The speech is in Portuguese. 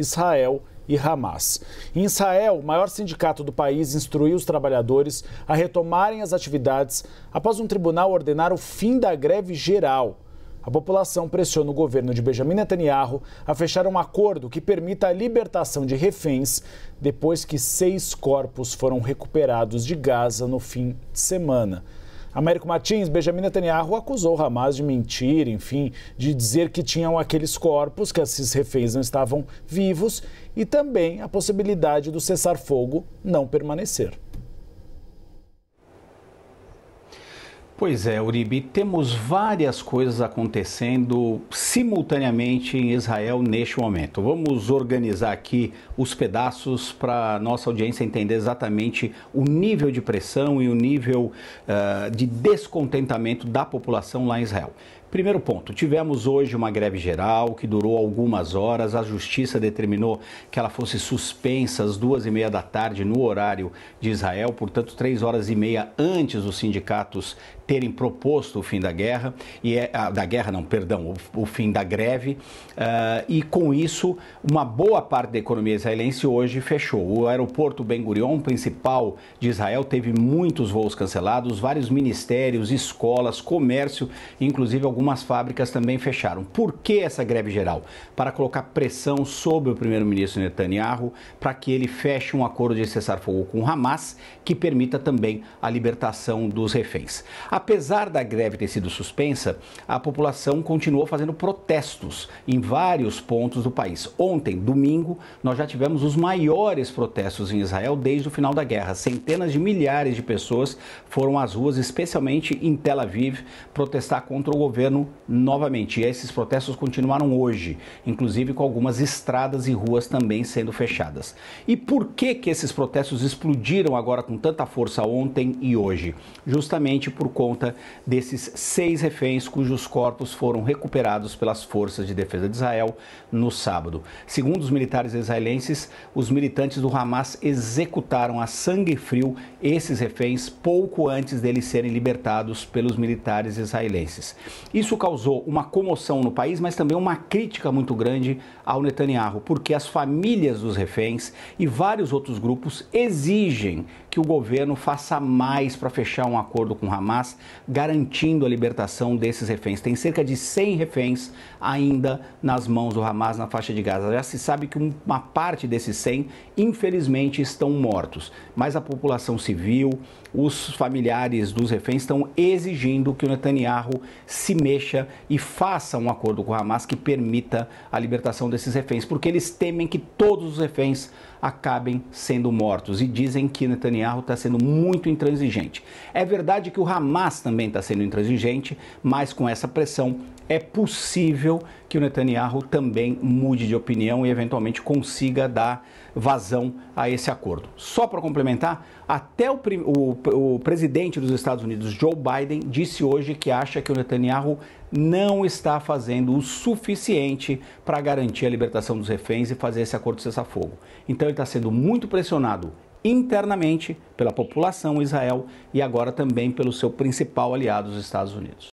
Israel e Hamas. Em Israel, o maior sindicato do país instruiu os trabalhadores a retomarem as atividades após um tribunal ordenar o fim da greve geral. A população pressiona o governo de Benjamin Netanyahu a fechar um acordo que permita a libertação de reféns depois que seis corpos foram recuperados de Gaza no fim de semana. Américo Martins, Benjamin Netanyahu acusou Hamas de mentir, enfim, de dizer que tinham aqueles corpos, que esses reféns não estavam vivos, e também a possibilidade do cessar-fogo não permanecer. Pois é, Uribe, temos várias coisas acontecendo simultaneamente em Israel neste momento. Vamos organizar aqui os pedaços para nossa audiência entender exatamente o nível de pressão e o nível uh, de descontentamento da população lá em Israel. Primeiro ponto, tivemos hoje uma greve geral que durou algumas horas. A justiça determinou que ela fosse suspensa às duas e meia da tarde no horário de Israel, portanto, três horas e meia antes os sindicatos terem proposto o fim da guerra e é, ah, da guerra não, perdão, o, o fim da greve uh, e com isso uma boa parte da economia israelense hoje fechou. O aeroporto Ben Gurion, principal de Israel, teve muitos voos cancelados, vários ministérios, escolas, comércio, inclusive algumas fábricas também fecharam. Por que essa greve geral? Para colocar pressão sobre o primeiro-ministro Netanyahu para que ele feche um acordo de cessar-fogo com Hamas que permita também a libertação dos reféns. A Apesar da greve ter sido suspensa, a população continuou fazendo protestos em vários pontos do país. Ontem, domingo, nós já tivemos os maiores protestos em Israel desde o final da guerra. Centenas de milhares de pessoas foram às ruas, especialmente em Tel Aviv, protestar contra o governo novamente. E esses protestos continuaram hoje, inclusive com algumas estradas e ruas também sendo fechadas. E por que que esses protestos explodiram agora com tanta força ontem e hoje? Justamente por conta conta desses seis reféns cujos corpos foram recuperados pelas forças de defesa de Israel no sábado. Segundo os militares israelenses, os militantes do Hamas executaram a sangue frio esses reféns pouco antes deles serem libertados pelos militares israelenses. Isso causou uma comoção no país, mas também uma crítica muito grande ao Netanyahu, porque as famílias dos reféns e vários outros grupos exigem que o governo faça mais para fechar um acordo com o Hamas garantindo a libertação desses reféns. Tem cerca de 100 reféns ainda nas mãos do Hamas na faixa de Gaza. Já se sabe que uma parte desses 100, infelizmente, estão mortos, mas a população civil, os familiares dos reféns estão exigindo que o Netanyahu se mexa e faça um acordo com o Hamas que permita a libertação desses reféns, porque eles temem que todos os reféns acabem sendo mortos e dizem que Netanyahu está sendo muito intransigente. É verdade que o Hamas Hamas também está sendo intransigente, mas com essa pressão é possível que o Netanyahu também mude de opinião e eventualmente consiga dar vazão a esse acordo. Só para complementar, até o, o, o, presidente dos Estados Unidos, Joe Biden, disse hoje que acha que o Netanyahu não está fazendo o suficiente para garantir a libertação dos reféns e fazer esse acordo cessar-fogo. Então ele está sendo muito pressionado internamente pela população Israel e agora também pelo seu principal aliado, os Estados Unidos.